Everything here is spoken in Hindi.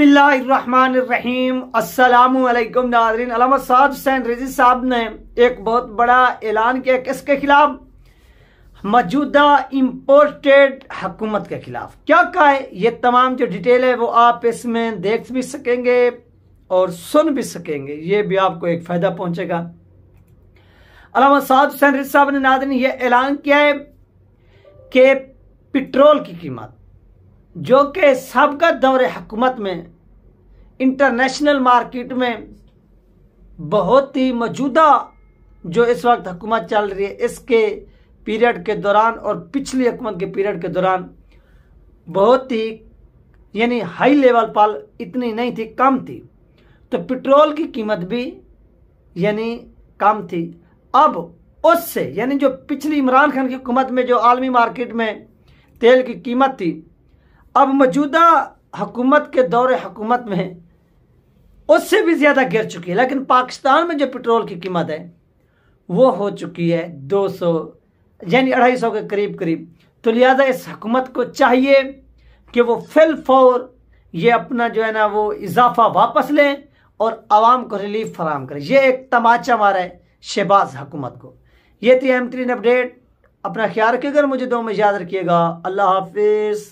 बिस्मिल्लाम नाजरीन अलामत साद हुसैन रजी साहब ने एक बहुत बड़ा ऐलान किया किसके खिलाफ मौजूदा इम्पोर्टेड हकूमत के खिलाफ क्या कहा है ये तमाम जो डिटेल है वो आप इसमें देख भी सकेंगे और सुन भी सकेंगे ये भी आपको एक फ़ायदा पहुंचेगा अलावा साहद हुसैन रजी साहब ने नादरीन ये ऐलान किया है कि पेट्रोल की कीमत जो कि सबका दौरे हकूमत में इंटरनेशनल मार्केट में बहुत ही मौजूदा जो इस वक्त हुकूमत चल रही है इसके पीरियड के दौरान और पिछली हुकूमत के पीरियड के दौरान बहुत ही यानी हाई लेवल पर इतनी नहीं थी कम थी तो पेट्रोल की कीमत भी यानी कम थी अब उससे यानी जो पिछली इमरान खान की हुकूमत में जो आलमी मार्केट में तेल की कीमत थी अब मौजूदा हकूमत के दौर हकूमत में उससे भी ज़्यादा गिर चुकी है लेकिन पाकिस्तान में जो पेट्रोल की कीमत है वो हो चुकी है 200 यानी सौ के करीब करीब तो लिहाजा इस हकूमत को चाहिए कि वो फिल फोर ये अपना जो है ना वो इजाफा वापस लें और आवाम को रिलीफ फराम करें ये एक तमाचा मारा है शहबाज हकूमत को ये थी एम अपडेट अपना ख्याल रखिएगा मुझे दो में याद रखिएगा अल्लाह हाफिज़